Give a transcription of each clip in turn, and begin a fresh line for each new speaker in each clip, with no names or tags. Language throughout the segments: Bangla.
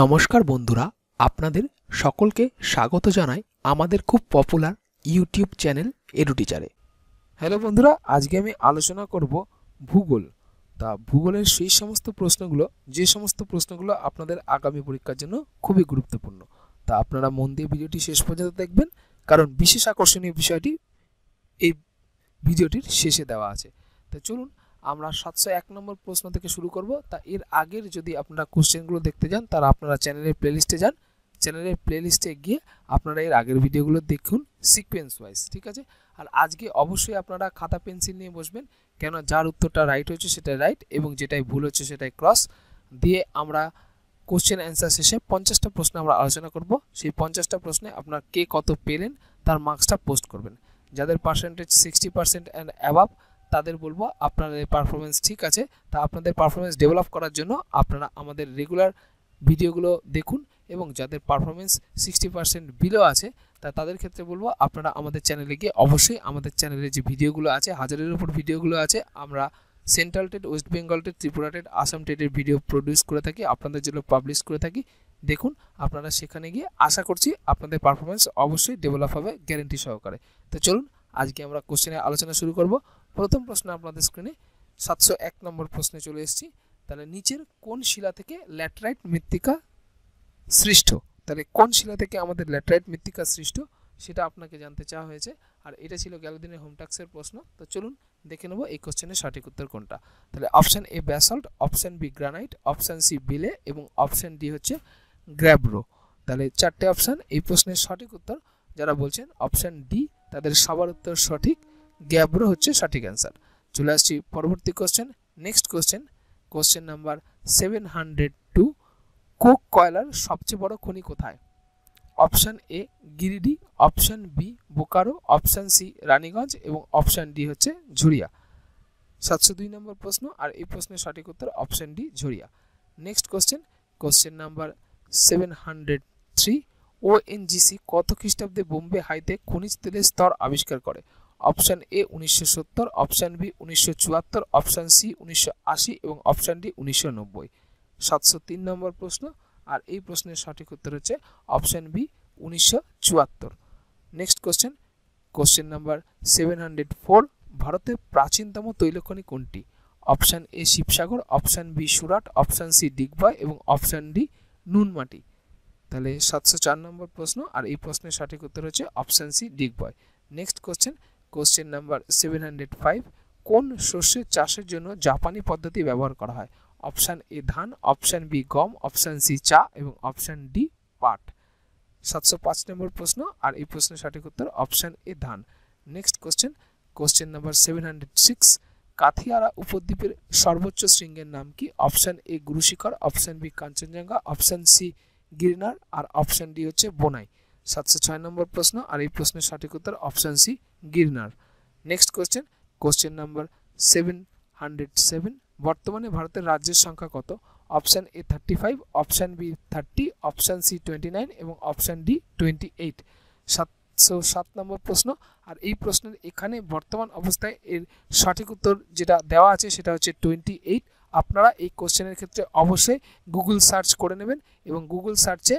নমস্কার বন্ধুরা আপনাদের সকলকে স্বাগত জানাই আমাদের খুব পপুলার ইউটিউব চ্যানেল এডুটিচারে হ্যালো বন্ধুরা আজকে আমি আলোচনা করব ভূগোল তা ভূগোলের সেই সমস্ত প্রশ্নগুলো যে সমস্ত প্রশ্নগুলো আপনাদের আগামী পরীক্ষার জন্য খুবই গুরুত্বপূর্ণ তা আপনারা মন দিয়ে ভিডিওটি শেষ পর্যন্ত দেখবেন কারণ বিশেষ আকর্ষণীয় বিষয়টি এই ভিডিওটির শেষে দেওয়া আছে তা চলুন আমরা সাতশো এক নম্বর প্রশ্ন থেকে শুরু করব তা এর আগের যদি আপনারা কোশ্চেনগুলো দেখতে যান তারা আপনারা চ্যানেলের প্লেলিস্টে যান চ্যানেলের প্লেলিস্টে গিয়ে আপনারা এর আগের ভিডিওগুলো দেখুন সিকোয়েন্স ওয়াইজ ঠিক আছে আর আজকে অবশ্যই আপনারা খাতা পেন্সিল নিয়ে বসবেন কেন যার উত্তরটা রাইট হয়েছে সেটা রাইট এবং যেটাই ভুল হচ্ছে সেটাই ক্রস দিয়ে আমরা কোশ্চেন অ্যান্সার শেষে পঞ্চাশটা প্রশ্ন আমরা আলোচনা করব সেই পঞ্চাশটা প্রশ্নে আপনার কে কত পেলেন তার মার্কসটা পোস্ট করবেন যাদের percentage sixty percent and above তাদের বলবো আপনাদের পারফরমেন্স ঠিক আছে তা আপনাদের পারফরমেন্স ডেভেলপ করার জন্য আপনারা আমাদের রেগুলার ভিডিওগুলো দেখুন এবং যাদের পারফরমেন্স সিক্সটি পার্সেন্ট বিলো আছে তা তাদের ক্ষেত্রে বলবো আপনারা আমাদের চ্যানেলে গিয়ে অবশ্যই আমাদের চ্যানেলে যে ভিডিওগুলো আছে হাজারের উপর ভিডিওগুলো আছে আমরা central TET West Bengal TET Tripura TET Assam টেটের ভিডিও প্রডিউস করে থাকি আপনাদের জন্য পাবলিশ করে থাকি দেখুন আপনারা সেখানে গিয়ে আশা করছি আপনাদের পারফরমেন্স অবশ্যই ডেভেলপ হবে গ্যারেন্টি সহকারে তো চলুন আজকে আমরা কোশ্চেনে আলোচনা শুরু করব প্রথম প্রশ্ন আপনাদের স্ক্রিনে সাতশো এক নম্বর প্রশ্নে চলে এসেছি তাহলে নিচের কোন শিলা থেকে ল্যাটরাইট মৃত্তিকা সৃষ্ট তাহলে কোন শিলা থেকে আমাদের ল্যাটেরাইট মৃত্তিকা সৃষ্ট সেটা আপনাকে জানতে চাওয়া হয়েছে আর এটা ছিল গেল দিনের হোমটাক্সের প্রশ্ন তো চলুন দেখে নেব এই কোশ্চেনের সঠিক উত্তর কোনটা তাহলে option A basalt option B granite option C বিলে এবং অপশান ডি হচ্ছে গ্র্যাব্রো তাহলে চারটে অপশান এই প্রশ্নের সঠিক উত্তর যারা বলছেন অপশান ডি তাদের সবার উত্তর সঠিক গ্যাব্রো হচ্ছে সঠিক অ্যান্সার চলে আসছি পরবর্তী question next question question number seven hundred two coke কয়লার সবচেয়ে বড় খনি কোথায় option A Giridih option B Bokaro option C Raniganj এবং অপশান ডি হচ্ছে ঝুরিয়া সাতশো দুই নম্বর প্রশ্ন আর এই প্রশ্নের সঠিক উত্তর option D Jharia next question question number seven hundred three ONGC কত খ্রিস্টাব্দে বোম্বে হাইতে খনিজ তেলের স্তর আবিষ্কার করে অপশান এ উনিশশো সত্তর অপশান বি উনিশশো চুয়াত্তর অপশান সি উনিশশো আশি এবং অপশান ডি উনিশশো নব্বই সাতশো তিন নম্বর প্রশ্ন আর এই প্রশ্নের সঠিক উত্তর হচ্ছে অপশান বি উনিশশো চুয়াত্তর next question question number seven hundred four ভারতের প্রাচীনতম তৈলখনি কোনটি option A Sibsagar option B Surat option C Digboi এবং অপশান ডি নুনমাটি তাহলে সাতশো চার নম্বর প্রশ্ন আর এই প্রশ্নের সঠিক উত্তর হচ্ছে option C Digboi next question question number seven hundred five কোন শস্য চাষের জন্য জাপানি পদ্ধতি ব্যবহার করা হয় অপশান এ ধান অপশান বি গম অপশান সি চা এবং অপশান ডি পাট সাতশো পাঁচ নম্বর প্রশ্ন আর এই প্রশ্নের সঠিক উত্তর অপশান এ ধান next question question number seven hundred six Kathiawar উপদ্বীপের সর্বোচ্চ শৃঙ্গের নাম কি option A Gurushikhar option B Kanchenjunga option C Girnar আর অপশান ডি হচ্ছে বোনাই সাতশো ছয় নম্বর প্রশ্ন আর এই প্রশ্নের সঠিক উত্তর option C Girnar next question question number seven hundred seven বর্তমানে ভারতের রাজ্যের সংখ্যা কত option A thirty five option B thirty option C twenty nine এবং অপশান ডি টোয়েন্টি এইট সাতশো সাত নম্বর প্রশ্ন আর এই প্রশ্নের এখানে বর্তমান অবস্থায় এর সঠিক উত্তর যেটা দেওয়া আছে সেটা হচ্ছে টোয়েন্টি এইট আপনারা এই কোশ্চেনের ক্ষেত্রে অবশ্যই গুগল সার্চ করে নেবেন এবং গুগল সার্চে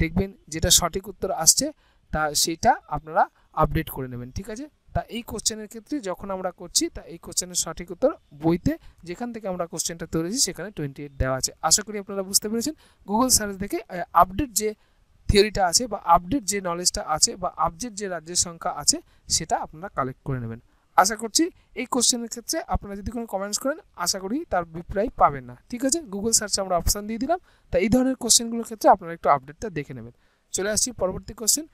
দেখবেন যেটা সঠিক উত্তর আসছে তা সেটা আপনারা আপডেট করে নেবেন ঠিক আছে তা এই কোশ্চেনের ক্ষেত্রে যখন আমরা করছি তা এই কোশ্চেনের সঠিক উত্তর বইতে যেখান থেকে আমরা কোশ্চেনটা তৈরিছি সেখানে টোয়েন্টি এইট দেওয়া আছে আশা করি আপনারা বুঝতে পেরেছেন গুগল সার্চ থেকে আপডেট যে থিওরিটা আছে বা আপডেট যে নলেজটা আছে বা আপডেট যে রাজ্যের সংখ্যা আছে সেটা আপনারা কালেক্ট করে নেবেন আশা করছি এই কোশ্চেনের ক্ষেত্রে আপনারা যদি কোনো কমেন্টস করেন আশা করি তার রিপ্লাই পাবেন না ঠিক আছে গুগল সার্চে আমরা অপশান দিয়ে দিলাম তা এই ধরনের কোশ্চেনগুলোর ক্ষেত্রে আপনারা একটু আপডেটটা দেখে নেবেন চলে আসছি পরবর্তী question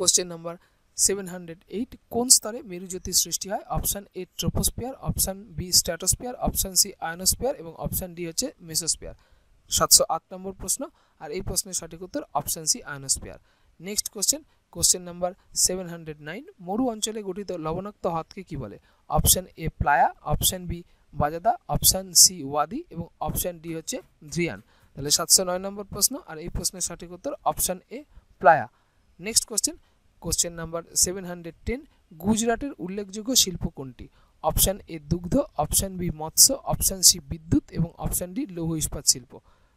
question number seven hundred eight কোন স্তরে মেরুজ্যোতি সৃষ্টি হয় option A troposphere option B stratosphere option C ionosphere এবং অপশান ডি হচ্ছে মেসোস্পিয়ার সাতশো আট নম্বর প্রশ্ন আর এই প্রশ্নের সঠিক উত্তর option C ionosphere next question question number seven hundred nine মরু অঞ্চলে গঠিত লবণাক্ত হ্রদকে কী বলে option A playa option B bajada option C wadi এবং অপশান ডি হচ্ছে ধ্রিয়ান তাহলে সাতশো নয় নম্বর প্রশ্ন আর এই প্রশ্নের সঠিক উত্তর option A playa next question question number seven hundred ten গুজরাটের উল্লেখযোগ্য শিল্প কোনটি অপশান এ দুগ্ধ অপশান বি মৎস্য অপশান সি বিদ্যুৎ এবং অপশান ডি লৌহ ইস্পাত শিল্প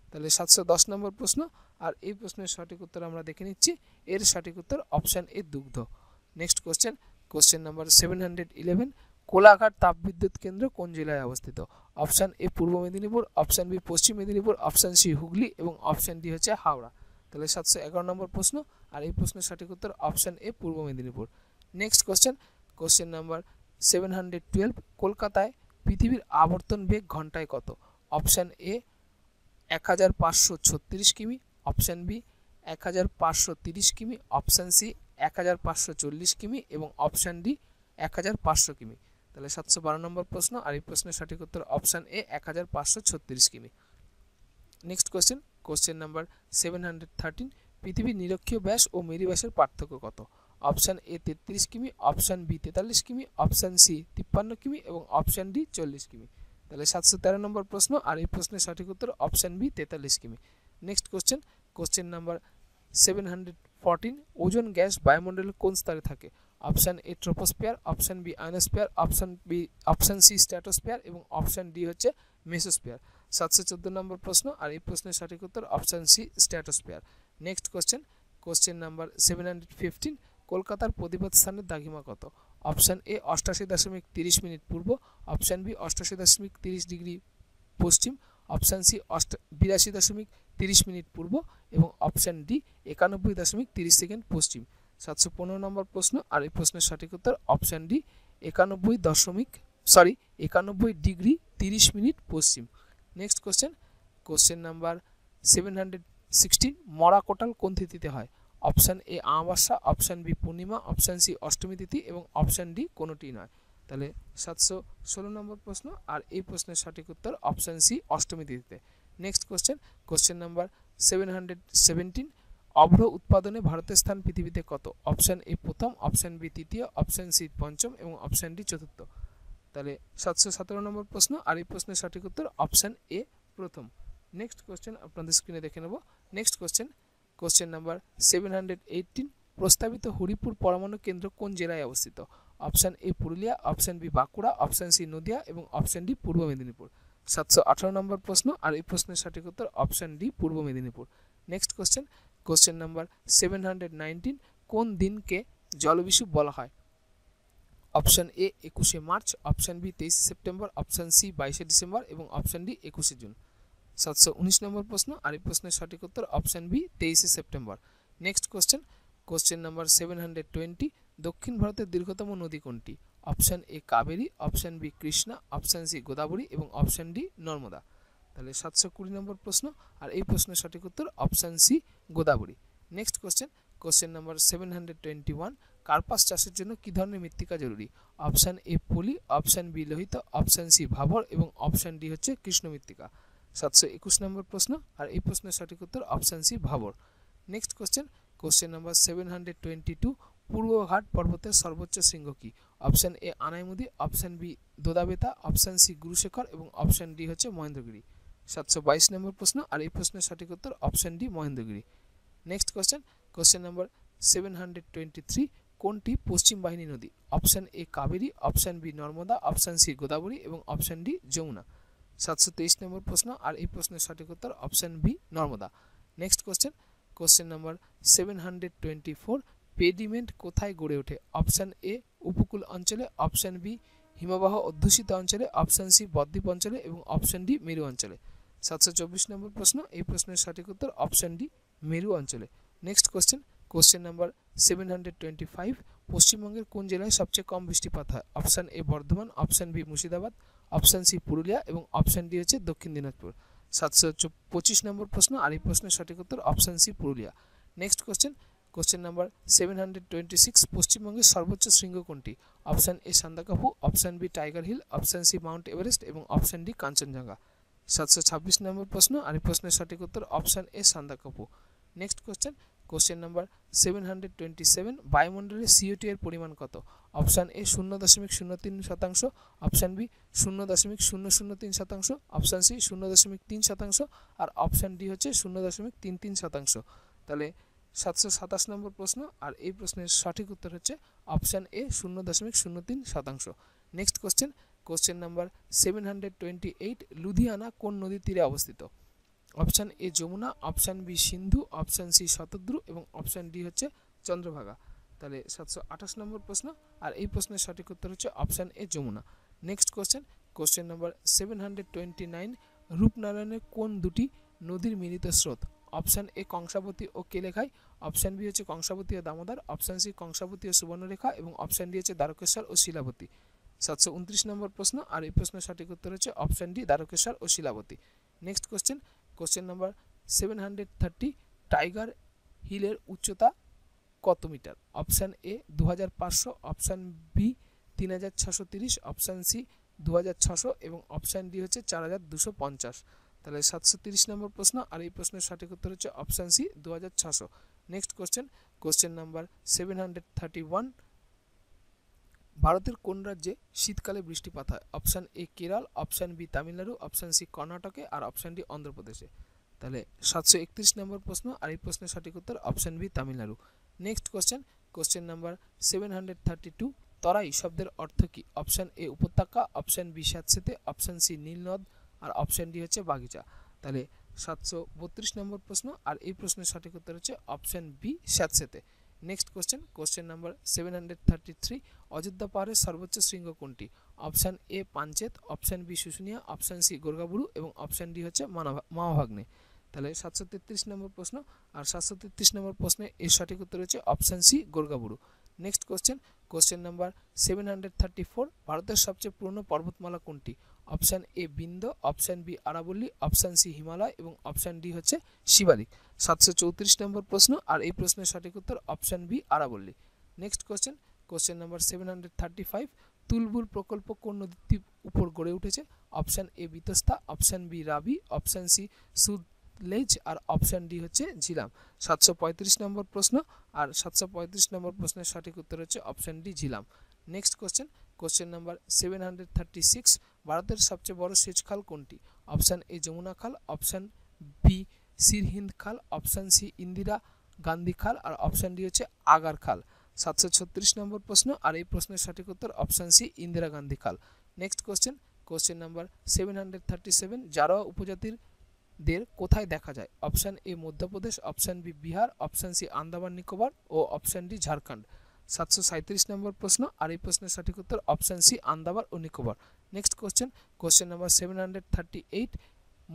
তাহলে সাতশো দশ নম্বর প্রশ্ন আর এই প্রশ্নের সঠিক উত্তর আমরা দেখে নিচ্ছি এর সঠিক উত্তর অপশান এ দুগ্ধ next question question number seven hundred eleven Kolaghat তাপবিদ্যুৎ কেন্দ্র কোন জেলায় অবস্থিত option A Purba Medinipur option B পশ্চিম মেদিনীপুর অপশান সি হুগলি এবং অপশান ডি হচ্ছে হাওড়া তাহলে সাতশো এগারো নম্বর প্রশ্ন আর এই প্রশ্নের সঠিক উত্তর option A Purba Medinipur next question question number seven hundred twelve কলকাতায় পৃথিবীর আবর্তন বেগ ঘন্টায় কত অপশান এ এক হাজার পাঁচশো ছত্রিশ কিমি অপশান বি এক হাজার পাঁচশো তিরিশ কিমি অপশান সি এক হাজার পাঁচশো চল্লিশ কিমি এবং অপশান ডি এক হাজার পাঁচশো কিমি তাহলে সাতশো বারো নম্বর প্রশ্ন আর এই প্রশ্নের সঠিক উত্তর অপশান এ এক হাজার পাঁচশো ছত্রিশ কিমি next question question number seven hundred thirteen পৃথিবীর নিরক্ষীয় ব্যাস ও মেরু ব্যাসের পার্থক্য কত অপশান এ তেত্রিশ কিমি অপশান বি তেতাল্লিশ কিমি অপশান সি তিপ্পান্ন কিমি এবং অপশান ডি চল্লিশ কিমি তাহলে সাতশো তেরো নম্বর প্রশ্ন আর এই প্রশ্নের সঠিক উত্তর অপশান বি তেতাল্লিশ কিমি next question question number seven hundred fourteen ozone gas বায়ুমণ্ডলের কোন স্তরে থাকে option A troposphere option B ionosphere option B option C stratosphere এবং অপশান ডি হচ্ছে মেসোস্পিয়ার সাতশো চোদ্দো নম্বর প্রশ্ন আর এই প্রশ্নের সঠিক উত্তর option C stratosphere next question question number seven hundred fifteen কলকাতার প্রতিবাদ স্থানের দাগিমা কত অপশান এ অষ্টাশি দশমিক তিরিশ মিনিট পূর্ব অপশান বি অষ্টাশি দশমিক তিরিশ ডিগ্রি পশ্চিম অপশান সি অষ্ট বিরাশি দশমিক তিরিশ মিনিট পূর্ব এবং অপশান ডি একানব্বই দশমিক তিরিশ সেকেন্ড পশ্চিম সাতশো পনেরো নম্বর প্রশ্ন আর এই প্রশ্নের সঠিক উত্তর অপশান ডি একানব্বই দশমিক সরি একানব্বই ডিগ্রি তিরিশ মিনিট পশ্চিম next question question number seven hundred sixteen মরাকোটাল কোটাল কোন তিথিতে হয় অপশান এ আমাবস্যা অপশান বি পূর্ণিমা অপশান সি অষ্টমী তিথি এবং অপশান ডি কোনোটি নয় তাহলে সাতশো ষোলো নম্বর প্রশ্ন আর এই প্রশ্নের সঠিক উত্তর অপশান সি অষ্টমী তিথিতে next question question number seven hundred seventeen অভ্র উৎপাদনে ভারতের স্থান পৃথিবীতে কত অপশান এ প্রথম অপশান বি তৃতীয় অপশান সি পঞ্চম এবং অপশান ডি চতুর্থ তাহলে সাতশো সতেরো নম্বর প্রশ্ন আর এই প্রশ্নের সঠিক উত্তর অপশান এ প্রথম নেক্সট কোশ্চেন আপনাদের স্ক্রিনে দেখে নেব next question question number seven hundred eighteen প্রস্তাবিত হরিপুর পরমাণু কেন্দ্র কোন জেলায় অবস্থিত option A Purulia option B Bankura option C Nadia এবং অপশান ডি পূর্ব মেদিনীপুর সাতশো আঠারো নম্বর প্রশ্ন আর এই প্রশ্নের সঠিক উত্তর option D Purba Medinipur next question question number seven hundred nineteen কোন দিনকে জলবিষু বলা হয় অপশান এ একুশে মার্চ অপশান বি তেইশে সেপ্টেম্বর অপশান সি বাইশে ডিসেম্বর এবং অপশান ডি একুশে জুন সাতশো উনিশ নম্বর প্রশ্ন আর এই প্রশ্নের সঠিক উত্তর অপশান বি তেইশে September next question question number seven hundred twenty দক্ষিণ ভারতের দীর্ঘতম নদী কোনটি option A Kaveri option B Krishna option C Godavari এবং অপশান ডি নর্মদা তাহলে সাতশো কুড়ি নম্বর প্রশ্ন আর এই প্রশ্নের সঠিক উত্তর option C Godavari next question question number seven hundred twenty one কার্পাস চাষের জন্য কী ধরনের মৃত্তিকা জরুরি অপশান এ পলি অপশান বি লোহিত অপশান সি ভাবর এবং অপশান ডি হচ্ছে কৃষ্ণ মৃত্তিকা সাতশো একুশ নম্বর প্রশ্ন আর এই প্রশ্নের সঠিক উত্তর অপশান সি ভাবর next question question number seven hundred twenty two পূর্বঘাট পর্বতের সর্বোচ্চ শৃঙ্গ কি option A Anaimudi option B Doddabetta option C Gurushikhar এবং অপশান ডি হচ্ছে মহেন্দ্রগিরি সাতশো বাইশ নম্বর প্রশ্ন আর এই প্রশ্নের সঠিক উত্তর option D Mahendragiri next question question number seven hundred twenty three কোনটি পশ্চিম বাহিনী নদী option A Kaveri option B Narmada option C Godavari এবং অপশান ডি যমুনা সাতশো তেইশ নম্বর প্রশ্ন আর এই প্রশ্নের সঠিক উত্তর option B Narmada next question question number seven hundred twenty four pediment কোথায় গড়ে ওঠে অপশান এ উপকূল অঞ্চলে অপশান বি হিমবাহ অধ্যুষিত অঞ্চলে অপশান সি বদ্বীপ অঞ্চলে এবং অপশান ডি মেরু অঞ্চলে সাতশো চব্বিশ নম্বর প্রশ্ন এই প্রশ্নের সঠিক উত্তর অপশান ডি মেরু অঞ্চলে next question question number seven hundred twenty five পশ্চিমবঙ্গের কোন জেলায় সবচেয়ে কম বৃষ্টিপাত হয় option A Bardhaman option B Murshidabad option C Purulia এবং অপশান ডি হচ্ছে দক্ষিণ দিনাজপুর সাতশো পঁচিশ নম্বর প্রশ্ন আর এই প্রশ্নের সঠিক উত্তর option C Purulia next question question number seven hundred twenty six পশ্চিমবঙ্গের সর্বোচ্চ শৃঙ্গ কোনটি option A Sandakphu option B Tiger Hill option C Mount Everest এবং অপশান ডি কাঞ্চনজঙ্ঘা সাতশো ছাব্বিশ নম্বর প্রশ্ন আর এই প্রশ্নের সঠিক উত্তর option A Sandakphu next question question number seven hundred twenty seven বায়ুমণ্ডলে সিওটি এর পরিমাণ কত অপশান এ শূন্য দশমিক শূন্য তিন শতাংশ অপশান বি শূন্য দশমিক শূন্য শূন্য তিন শতাংশ অপশান সি শূন্য দশমিক তিন শতাংশ আর অপশান ডি হচ্ছে শূন্য দশমিক তিন তিন শতাংশ তাহলে সাতশো সাতাশ নম্বর প্রশ্ন আর এই প্রশ্নের সঠিক উত্তর হচ্ছে অপশান এ শূন্য দশমিক শূন্য তিন শতাংশ next question question number seven hundred twenty eight Ludhiana কোন নদীর তীরে অবস্থিত option A Yamuna option B Sindhu option C Shatadru এবং অপশান ডি হচ্ছে চন্দ্রভাগা তাহলে সাতশো আঠাশ নম্বর প্রশ্ন আর এই প্রশ্নের সঠিক উত্তর হচ্ছে option A Yamuna next question question number seven hundred twenty nine রূপনারায়ণের কোন দুটি নদীর মিলিত স্রোত অপশান এ কংসাবতী ও কেলেখাই অপশান বি হচ্ছে কংসাবতী ও দামোদর অপশান সি কংসাবতী ও সুবর্ণরেখা এবং অপশান ডি হচ্ছে দ্বারকেশ্বর ও শিলাবতী সাতশো উনত্রিশ নম্বর প্রশ্ন আর এই প্রশ্নের সঠিক উত্তর হচ্ছে অপশান ডি দ্বারকেশ্বর ও Shilabati next question question number seven hundred thirty Tiger হিলের উচ্চতা কত মিটার অপশান এ দু হাজার পাঁচশো অপশান বি তিন হাজার ছশো তিরিশ অপশান সি দু হাজার ছশো এবং অপশান ডি হচ্ছে চার হাজার দুশো পঞ্চাশ তাহলে সাতশো তিরিশ নম্বর প্রশ্ন আর এই প্রশ্নের সঠিক উত্তর হচ্ছে অপশান সি দু হাজার ছশো next question question number seven hundred thirty one ভারতের কোন রাজ্যে শীতকালে বৃষ্টিপাত হয় option A Kerala option B Tamil Nadu option C কর্ণাটকে আর অপশান ডি অন্ধ্রপ্রদেশে তাহলে সাতশো একত্রিশ নম্বর প্রশ্ন আর এই প্রশ্নের সঠিক উত্তর option B Tamil Nadu next question question number seven hundred thirty two Terai শব্দের অর্থ কী অপশান এ উপত্যকা অপশান বি স্যাতসেতে অপশান সি নীলনদ আর অপশান ডি হচ্ছে বাগিচা তাহলে সাতশো বত্রিশ নম্বর প্রশ্ন আর এই প্রশ্নের সঠিক উত্তর হচ্ছে অপশান বি স্যাতসেতে next question question number seven hundred thirty three Ayodhya পাহাড়ের সর্বোচ্চ শৃঙ্গ কোনটি option A Panchet option B Susunia option C Gorgaburu এবং অপশান ডি হচ্ছে মাওভাগ্নে তাহলে সাতশো তেত্রিশ নম্বর প্রশ্ন আর সাতশো তেত্রিশ নম্বর প্রশ্নে এর সঠিক উত্তর হচ্ছে option C Gorgaburu next question question number seven hundred thirty four ভারতের সবচেয়ে পুরনো পর্বতমালা কোনটি option A Vindhya option B আরাবল্লী অপশান সি হিমালয় এবং অপশান ডি হচ্ছে শিবালিক সাতশো চৌত্রিশ নম্বর প্রশ্ন আর এই প্রশ্নের সঠিক উত্তর অপশান বি আরাবল্লী next question question number seven hundred thirty five Tulbul প্রকল্প কোন নদীর উপর গড়ে উঠেছে option A Vitasta option B Ravi option C Sutlej আর অপশান ডি হচ্ছে ঝিলাম সাতশো পঁয়ত্রিশ নম্বর প্রশ্ন আর সাতশো পঁয়ত্রিশ নম্বর প্রশ্নের সঠিক উত্তর হচ্ছে option D Jhelum next question question number seven hundred thirty six ভারতের সবচেয়ে বড় সেচ খাল কোনটি অপশান এ যমুনা খাল অপশান বি সিরহিন্দ খাল অপশান সি ইন্দিরা গান্ধী খাল আর অপশান ডি হচ্ছে আগার খাল সাতশো ছত্রিশ নম্বর প্রশ্ন আর এই প্রশ্নের সঠিক উত্তর অপশান সি ইন্দিরা গান্ধী খাল next question question number seven hundred thirty seven Jarawa উপজাতির দের কোথায় দেখা যায় option A Madhya Pradesh option B Bihar option C Andaman Nicobar ও অপশান ডি ঝাড়খণ্ড সাতশো সাঁত্রিশ নম্বর প্রশ্ন আর এই প্রশ্নের সঠিক উত্তর অপশান সি আন্দামান ও Nicobar next question question number seven hundred thirty eight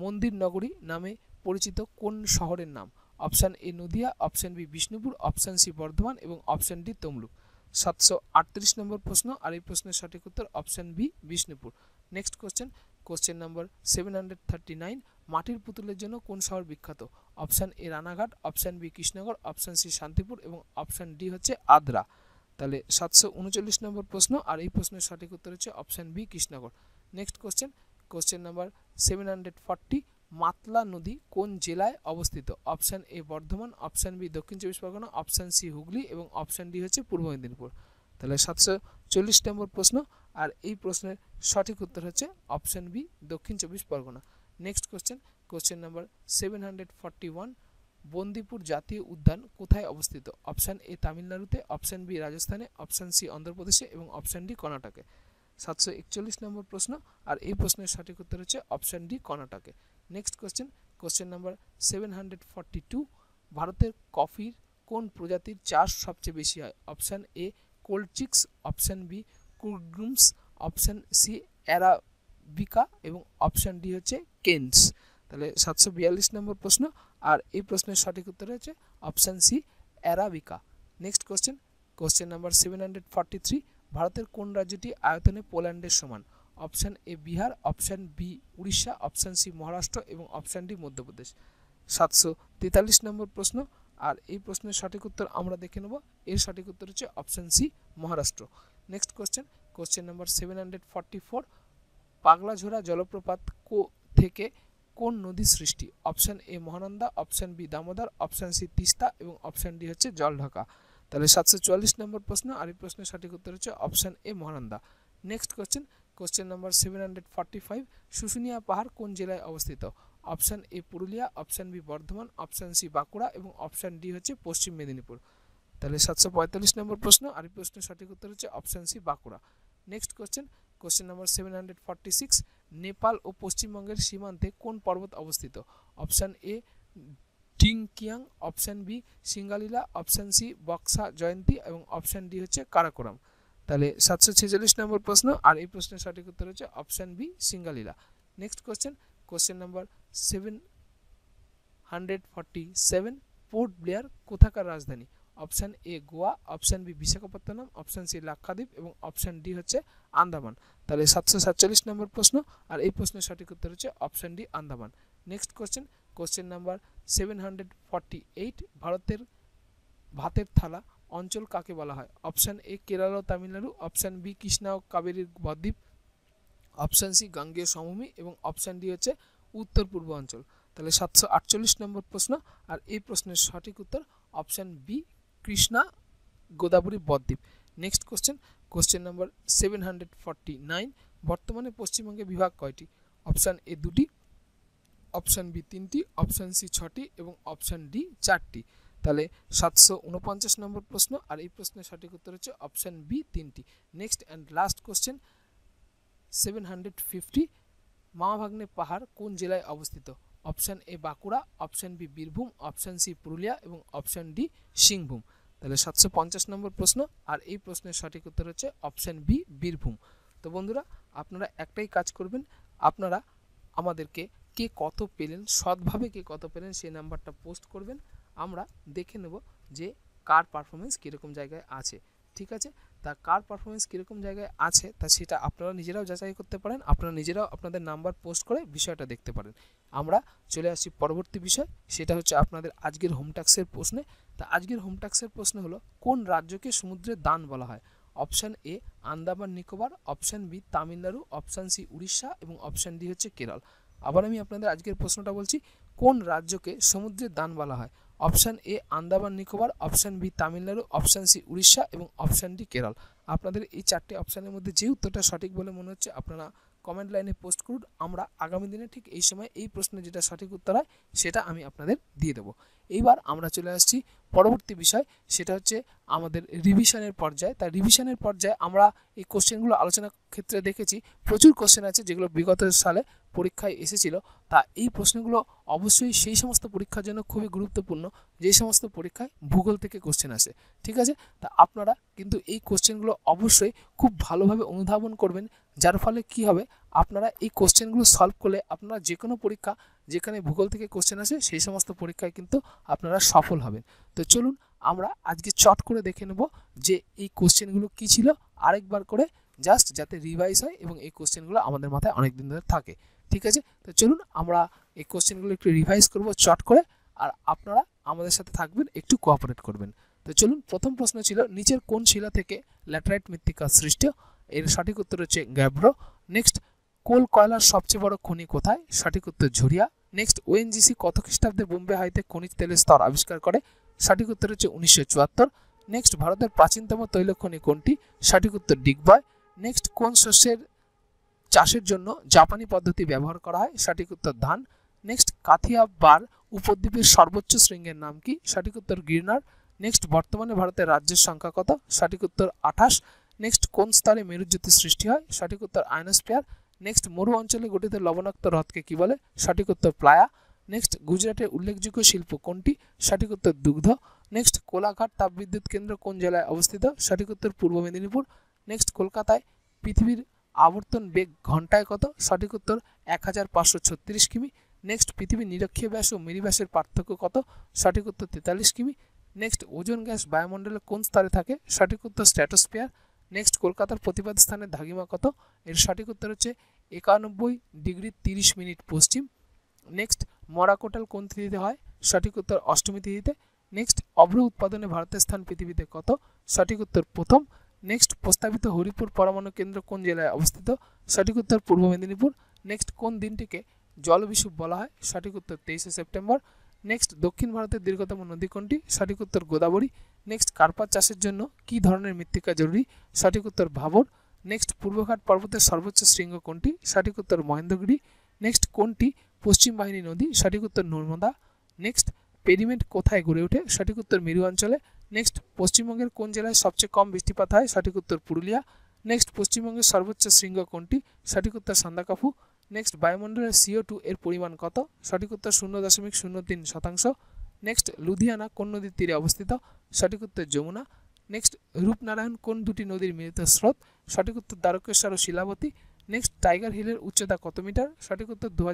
মন্দির নগরী নামে পরিচিত কোন শহরের নাম option A Nadia option B Bishnupur option C Bardhaman এবং অপশান ডি তমলুক সাতশো আটত্রিশ নম্বর প্রশ্ন আর এই প্রশ্নের সঠিক উত্তর option B Bishnupur next question question number seven hundred thirty nine মাটির পুতুলের জন্য কোন শহর বিখ্যাত option A Ranaghat option B Krishnagar option C Shantipur এবং অপশান ডি হচ্ছে আদ্রা তাহলে সাতশো উনচল্লিশ নম্বর প্রশ্ন আর এই প্রশ্নের সঠিক উত্তর হচ্ছে option B Krishnagar next question question number seven hundred forty Matla নদী কোন জেলায় অবস্থিত option A Bardhaman option B Dakshin Chabbish Pargana option C Hooghly এবং অপশান ডি হচ্ছে পূর্ব মেদিনীপুর তাহলে সাতশো চল্লিশ নম্বর প্রশ্ন আর এই প্রশ্নের সঠিক উত্তর হচ্ছে option B Dakshin Chabbish Pargana next question question number seven hundred forty one Bandipur জাতীয় উদ্যান কোথায় অবস্থিত অপশান এ তামিলনাড়ুতে অপশান বি রাজস্থানে অপশান সি অন্ধ্রপ্রদেশে এবং অপশান ডি কর্ণাটকে সাতশো একচল্লিশ নম্বর প্রশ্ন আর এই প্রশ্নের সঠিক উত্তর হচ্ছে অপশান ডি কর্ণাটকে next question question number seven hundred forty two ভারতের কফির কোন প্রজাতির চাষ সবচেয়ে বেশি হয় অপশান এ কোলচিক্স অপশান বি কুরগ্রুমস অপশান সি অ্যারাবিকা এবং অপশান ডি হচ্ছে কেন্স তাহলে সাতশো বিয়াল্লিশ নম্বর প্রশ্ন আর এই প্রশ্নের সঠিক উত্তর হচ্ছে option C arabica next question question number seven hundred forty three ভারতের কোন রাজ্যটি আয়তনে পোল্যান্ডের সমান option A Bihar option B Orissa option C Maharashtra এবং অপশান ডি মধ্যপ্রদেশ সাতশো তেতাল্লিশ নম্বর প্রশ্ন আর এই প্রশ্নের সঠিক উত্তর আমরা দেখে নেব এর সঠিক উত্তর হচ্ছে option C Maharashtra next question question number seven hundred forty four Paglajhora জলপ্রপাত কো থেকে কোন নদী সৃষ্টি option A Mahananda option B Damodar option C Teesta এবং অপশান ডি হচ্ছে জলঢাকা তাহলে সাতশো চুয়াল্লিশ নম্বর প্রশ্ন আর এই প্রশ্নের সঠিক উত্তর হচ্ছে option A Mahananda next question question number seven hundred forty five Susunia পাহাড় কোন জেলায় অবস্থিত option A Purulia option B Bardhaman option C Bankura এবং অপশান ডি হচ্ছে পশ্চিম মেদিনীপুর তাহলে সাতশো পঁয়তাল্লিশ নম্বর প্রশ্ন আর প্রশ্নের সঠিক উত্তর হচ্ছে option C Bankura next question question number seven hundred forty six Nepal ও পশ্চিমবঙ্গের সীমান্তে কোন পর্বত অবস্থিত option A Dinkiang option B Singalila option C Buxa Jayanti এবং অপশান ডি হচ্ছে কারাকোরাম তাহলে সাতশো ছেচল্লিশ নম্বর প্রশ্ন আর এই প্রশ্নের সঠিক উত্তর হচ্ছে option B Singalila next question question number seven hundred forty seven Port Blair কোথাকার রাজধানী option A Goa option B Visakhapatnam option C Lakshadweep এবং অপশান ডি হচ্ছে আন্দামান তাহলে সাতশো সাতচল্লিশ নম্বর প্রশ্ন আর এই প্রশ্নের সঠিক উত্তর হচ্ছে option D Andaman next question question number seven hundred forty eight ভারতের ভাতের থালা অঞ্চল কাকে বলা হয় অপশান এ কেরালা ও তামিলনাড়ু অপশান বি কৃষ্ণা ও কাবেরীর বদ্বীপ অপশান সি গাঙ্গেয় সমভূমি এবং অপশান ডি হচ্ছে উত্তর পূর্ব অঞ্চল তাহলে সাতশো আটচল্লিশ নম্বর প্রশ্ন আর এই প্রশ্নের সঠিক উত্তর অপশান বি কৃষ্ণা গোদাবরী বদ্বীপ next question question number seven hundred forty nine বর্তমানে পশ্চিমবঙ্গে বিভাগ কয়টি অপশান এ দুটি অপশান বি তিনটি অপশান সি ছটি এবং অপশান ডি চারটি তাহলে সাতশো উনপঞ্চাশ নম্বর প্রশ্ন আর এই প্রশ্নের সঠিক উত্তর হচ্ছে অপশান বি তিনটি next and last question seven hundred fifty Mamabhagne পাহাড় কোন জেলায় অবস্থিত option A Bankura option B Birbhum option C Purulia এবং অপশান ডি সিংভূম তাহলে সাতশো পঞ্চাশ নম্বর প্রশ্ন আর এই প্রশ্নের সঠিক উত্তর হচ্ছে অপশান বি বীরভূম তো বন্ধুরা আপনারা একটাই কাজ করবেন আপনারা আমাদেরকে কে কত পেলেন সৎভাবে কে কত পেলেন সেই নাম্বারটা পোস্ট করবেন আমরা দেখে নেব যে কার পারফরমেন্স কীরকম জায়গায় আছে ঠিক আছে তা কার পারফরমেন্স কীরকম জায়গায় আছে তা সেটা আপনারা নিজেরাও যাচাই করতে পারেন আপনারা নিজেরাও আপনাদের নাম্বার পোস্ট করে বিষয়টা দেখতে পারেন আমরা চলে আসি পরবর্তী বিষয় সেটা হচ্ছে আপনাদের আজকের হোমটাক্সের প্রশ্নে তা আজকের হোমটাক্সের প্রশ্ন হলো কোন রাজ্যকে সমুদ্রের দান বলা হয় option A Andaman Nicobar option B Tamil Nadu option C Orissa এবং অপশান ডি হচ্ছে কেরল আবার আমি আপনাদের আজকের প্রশ্নটা বলছি কোন রাজ্যকে সমুদ্রের দান বলা হয় option A Andaman Nicobar option B Tamil Nadu option C Orissa এবং অপশান ডি কেরল আপনাদের এই চারটি অপশানের মধ্যে যে উত্তরটা সঠিক বলে মনে হচ্ছে আপনারা কমেন্ট লাইনে পোস্ট করুন আমরা আগামী দিনে ঠিক এই সময় এই প্রশ্নের যেটা সঠিক উত্তর হয় সেটা আমি আপনাদের দিয়ে দেবো এইবার আমরা চলে আসছি পরবর্তী বিষয় সেটা হচ্ছে আমাদের রিভিশনের পর্যায়ে তা রিভিশনের পর্যায়ে আমরা এই কোশ্চেনগুলো আলোচনা ক্ষেত্রে দেখেছি প্রচুর কোশ্চেন আছে যেগুলো বিগত সালে পরীক্ষায় এসেছিল তা এই প্রশ্নগুলো অবশ্যই সেই সমস্ত পরীক্ষার জন্য খুবই গুরুত্বপূর্ণ যে সমস্ত পরীক্ষায় ভূগোল থেকে কোশ্চেন আসে ঠিক আছে তা আপনারা কিন্তু এই কোশ্চেনগুলো অবশ্যই খুব ভালোভাবে অনুধাবন করবেন যার ফলে কি হবে আপনারা এই কোশ্চেনগুলো সলভ করলে আপনারা যে কোনো পরীক্ষা যেখানে ভূগোল থেকে কোশ্চেন আসে সেই সমস্ত পরীক্ষায় কিন্তু আপনারা সফল হবেন তো চলুন আমরা আজকে চট করে দেখে নেব যে এই কোশ্চেনগুলো কি ছিল আরেকবার করে জাস্ট যাতে রিভাইজ হয় এবং এই কোশ্চেনগুলো আমাদের মাথায় অনেক দিন ধরে থাকে ঠিক আছে তো চলুন আমরা এই কোশ্চেনগুলো একটু রিভাইজ করব চট করে আর আপনারা আমাদের সাথে থাকবেন একটু কোঅপারেট করবেন তো চলুন প্রথম প্রশ্ন ছিল নিচের কোন শিলা থেকে ল্যাটারাইট মৃত্তিকা সৃষ্টি এর সঠিক উত্তর হচ্ছে গ্যাব্রো নেক্সট কোল কয়লার সবচেয়ে বড় খনি কোথায় সঠিক উত্তর ঝুরিয়া নেক্সট ওএনজিসি কত খ্রিস্টাব্দে বোম্বে হাইতে খনিজ তেলের স্তর আবিষ্কার করে সঠিক উত্তর হচ্ছে উনিশশো চুয়াত্তর নেক্সট ভারতের প্রাচীনতম তৈল খনি কোনটি সঠিক উত্তর ডিগবয় নেক্সট কোন শস্যের চাষের জন্য জাপানি পদ্ধতি ব্যবহার করা হয় সঠিক উত্তর ধান নেক্সট কাথিয়া বার উপদ্বীপের সর্বোচ্চ শৃঙ্গের নাম কি সঠিক উত্তর গিরনার নেক্সট বর্তমানে ভারতের রাজ্যের সংখ্যা কত সঠিক উত্তর আঠাশ নেক্সট কোন স্তরে মেরুজ্যোতি সৃষ্টি হয় সঠিক উত্তর আয়নোস্পিয়ার নেক্সট মরু অঞ্চলে গঠিত লবণাক্ত হ্রদকে কি বলে সঠিক উত্তর প্লায়া নেক্সট গুজরাটের উল্লেখযোগ্য শিল্প কোনটি সঠিক উত্তর দুগ্ধ নেক্সট কোলাঘাট তাপবিদ্যুৎ কেন্দ্র কোন জেলায় অবস্থিত সঠিক উত্তর পূর্ব মেদিনীপুর নেক্সট কলকাতায় পৃথিবীর আবর্তন বেগ ঘন্টায় কত সঠিক উত্তর এক হাজার পাঁচশো ছত্রিশ কিমি নেক্সট পৃথিবীর নিরক্ষীয় ব্যাস ও মেরিব্যাসের পার্থক্য কত সঠিক উত্তর তেতাল্লিশ কিমি নেক্সট ওজন গ্যাস বায়ুমণ্ডলে কোন স্তরে থাকে সঠিক উত্তর স্ট্র্যাটোস্পিয়ার নেক্সট কলকাতার প্রতিবাদ স্থানের ধাগিমা কত এর সঠিক উত্তর হচ্ছে একানব্বই ডিগ্রি তিরিশ মিনিট পশ্চিম নেক্সট মরাকোটাল কোন তিথিতে হয় সঠিক উত্তর অষ্টমী তিথিতে নেক্সট অভ্র উৎপাদনে ভারতের স্থান পৃথিবীতে কত সঠিক উত্তর প্রথম নেক্সট প্রস্তাবিত হরিপুর পরমাণু কেন্দ্র কোন জেলায় অবস্থিত সঠিক উত্তর পূর্ব মেদিনীপুর নেক্সট কোন দিনটিকে জলবিষুব বলা হয় সঠিক উত্তর তেইশে সেপ্টেম্বর নেক্সট দক্ষিণ ভারতের দীর্ঘতম নদী কোনটি সঠিক উত্তর গোদাবরী নেক্সট কার্পাস চাষের জন্য কি ধরনের মৃত্তিকা জরুরি সঠিক উত্তর ভাবর নেক্সট পূর্বঘাট পর্বতের সর্বোচ্চ শৃঙ্গ কোনটি সঠিক উত্তর মহেন্দ্রগিরি নেক্সট কোনটি পশ্চিম বাহিনী নদী সঠিক উত্তর নর্মদা নেক্সট পেরিমেন্ট কোথায় গড়ে ওঠে সঠিক উত্তর মেরু অঞ্চলে নেক্সট পশ্চিমবঙ্গের কোন জেলায় সবচেয়ে কম বৃষ্টিপাত হয় সঠিক উত্তর পুরুলিয়া নেক্সট পশ্চিমবঙ্গের সর্বোচ্চ শৃঙ্গ কোনটি সঠিক উত্তর সান্দাকাফু নেক্সট বায়ুমণ্ডলের সিও টু এর পরিমাণ কত সঠিক উত্তর শূন্য দশমিক শূন্য তিন শতাংশ নেক্সট লুধিয়ানা কোন নদীর তীরে অবস্থিত সঠিক উত্তর যমুনা নেক্সট রূপনারায়ণ কোন দুটি নদীর মিলিত স্রোত সঠিক উত্তর দ্বারকেশ্বর ও শিলাবতী নেক্সট টাইগার হিলের উচ্চতা কত মিটার সঠিক উত্তর দু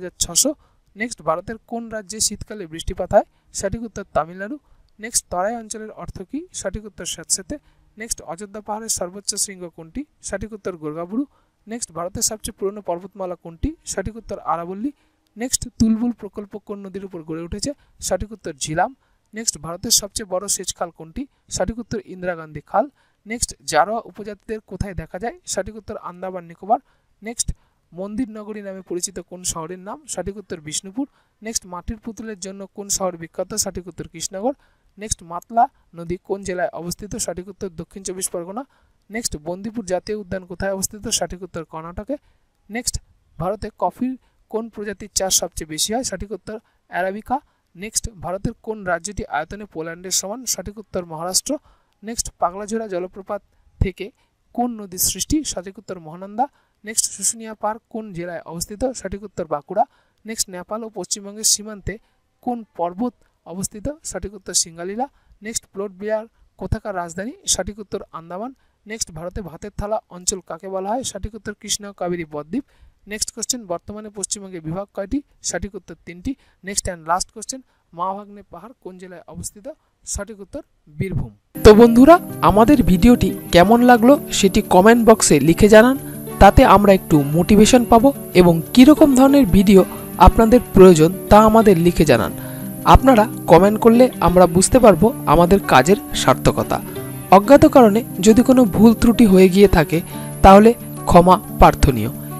নেক্সট ভারতের কোন রাজ্যে শীতকালে বৃষ্টিপাত হয় সঠিক উত্তর তামিলনাড়ু নেক্সট তরাই অঞ্চলের অর্থ কী সঠিক উত্তর স্যাঁতস্যাঁতে নেক্সট অযোধ্যা পাহাড়ের সর্বোচ্চ শৃঙ্গ কোনটি সঠিক উত্তর গোর্গাবুরু নেক্সট ভারতের সবচেয়ে পুরনো পর্বতমালা কোনটি সঠিক উত্তর আরাবল্লী নেক্সট তুলবুল প্রকল্প কোন নদীর উপর গড়ে উঠেছে সঠিক উত্তর ঝিলাম নেক্সট ভারতের সবচেয়ে বড় সেচ খাল কোনটি সঠিক উত্তর ইন্দিরা গান্ধী খাল নেক্সট জারোয়া উপজাতিদের কোথায় দেখা যায় সঠিক উত্তর আন্দামান নিকোবর নেক্সট মন্দির নগরী নামে পরিচিত কোন শহরের নাম সঠিক উত্তর বিষ্ণুপুর নেক্সট মাটির পুতুলের জন্য কোন শহর বিখ্যাত সঠিক উত্তর কৃষ্ণনগর নেক্সট মাতলা নদী কোন জেলায় অবস্থিত সঠিক উত্তর দক্ষিণ চব্বিশ পরগনা নেক্সট বন্দিপুর জাতীয় উদ্যান কোথায় অবস্থিত সঠিক উত্তর কর্ণাটকে নেক্সট ভারতে কফির কোন প্রজাতির চাষ সবচেয়ে বেশি হয় সঠিক উত্তর অ্যারাবিকা নেক্সট ভারতের কোন রাজ্যটি আয়তনে পোল্যান্ডের সমান সঠিক উত্তর মহারাষ্ট্র নেক্সট পাগলাঝোড়া জলপ্রপাত থেকে কোন নদীর সৃষ্টি সঠিক উত্তর মহানন্দা নেক্সট শুশুনিয়া পার্ক কোন জেলায় অবস্থিত সঠিক উত্তর বাঁকুড়া নেক্সট নেপাল ও পশ্চিমবঙ্গের সীমান্তে কোন পর্বত অবস্থিত সঠিক উত্তর সিঙ্গালীলা নেক্সট প্লট বিয়ার কোথাকার রাজধানী সঠিক উত্তর আন্দামান নেক্সট ভারতে ভাতের থালা অঞ্চল কাকে বলা হয় সঠিক উত্তর কৃষ্ণ কাবেরী বদ্বীপ নেক্সট কোশ্চেন বর্তমানে পশ্চিমবঙ্গে বিভাগ কয়টি সঠিক উত্তর তিনটি নেক্সট অ্যান্ড লাস্ট কোশ্চেন মহাভাগ্নে পাহাড় কোন জেলায় অবস্থিত সঠিক উত্তর বীরভূম তো বন্ধুরা আমাদের ভিডিওটি কেমন লাগলো সেটি কমেন্ট বক্সে লিখে জানান তাতে আমরা একটু মোটিভেশন পাব এবং কীরকম ধরনের ভিডিও আপনাদের প্রয়োজন তা আমাদের লিখে জানান আপনারা কমেন্ট করলে আমরা বুঝতে পারবো আমাদের কাজের সার্থকতা অজ্ঞাত কারণে যদি কোনো ভুল ত্রুটি হয়ে গিয়ে থাকে তাহলে ক্ষমা প্রার্থনীয়